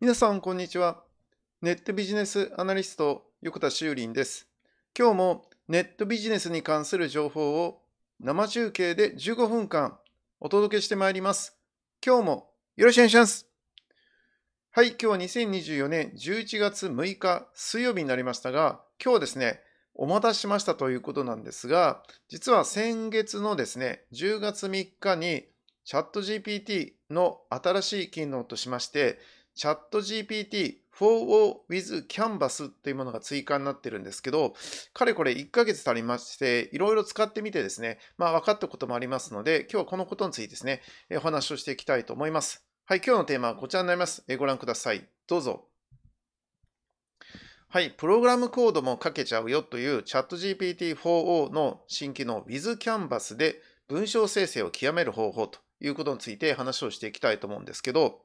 皆さん、こんにちは。ネットビジネスアナリスト、横田修林です。今日もネットビジネスに関する情報を生中継で15分間お届けしてまいります。今日もよろしくお願いします。はい、今日は2024年11月6日水曜日になりましたが、今日はですね、お待たせしましたということなんですが、実は先月のですね、10月3日にチャット GPT の新しい機能としまして、チャット GPT 4O with Canvas というものが追加になってるんですけど、かれこれ1ヶ月足りまして、いろいろ使ってみてですね、まあ分かったこともありますので、今日はこのことについてですね、お話をしていきたいと思います。はい、今日のテーマはこちらになります。ご覧ください。どうぞ。はい、プログラムコードも書けちゃうよという ChatGPT4O の新機能 With Canvas で文章生成を極める方法ということについて話をしていきたいと思うんですけど、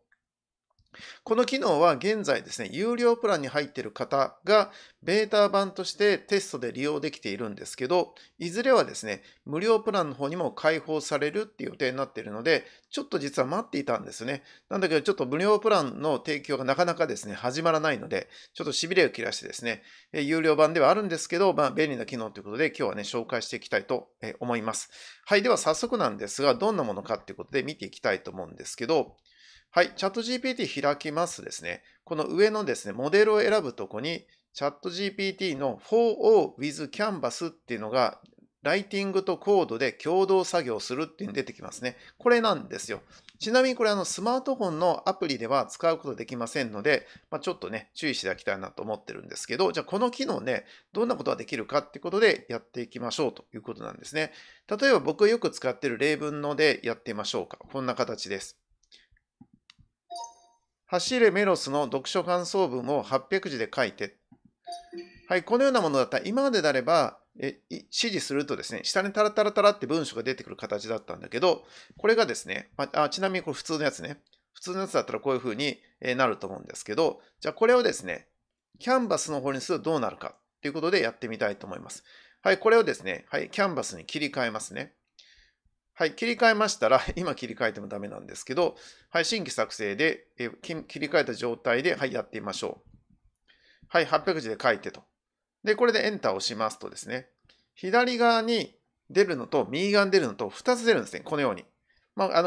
この機能は現在ですね、有料プランに入っている方がベータ版としてテストで利用できているんですけど、いずれはですね、無料プランの方にも開放されるっていう予定になっているので、ちょっと実は待っていたんですね。なんだけど、ちょっと無料プランの提供がなかなかですね、始まらないので、ちょっと痺れを切らしてですね、有料版ではあるんですけど、まあ、便利な機能ということで、今日はね、紹介していきたいと思います。はい、では早速なんですが、どんなものかっていうことで見ていきたいと思うんですけど、はい、チャット GPT 開きますですね。この上のですね、モデルを選ぶとこに、チャット GPT の 4O with Canvas っていうのが、ライティングとコードで共同作業するっていうの出てきますね。これなんですよ。ちなみにこれあのスマートフォンのアプリでは使うことできませんので、まあ、ちょっとね、注意していただきたいなと思ってるんですけど、じゃあこの機能ね、どんなことができるかってことでやっていきましょうということなんですね。例えば僕よく使ってる例文のでやってみましょうか。こんな形です。走れメロスの読書感想文を800字で書いて。はい、このようなものだったら、今までであれば、え指示するとですね、下にタラタラタラって文章が出てくる形だったんだけど、これがですね、まあ、ちなみにこれ普通のやつね。普通のやつだったらこういう風になると思うんですけど、じゃあこれをですね、キャンバスの方にするとどうなるかということでやってみたいと思います。はい、これをですね、はい、キャンバスに切り替えますね。はい、切り替えましたら、今切り替えてもダメなんですけど、はい、新規作成で、え切り替えた状態で、はい、やってみましょう。はい、800字で書いてと。で、これでエンターを押しますとですね、左側に出るのと右側に出るのと2つ出るんですね、このように。まあ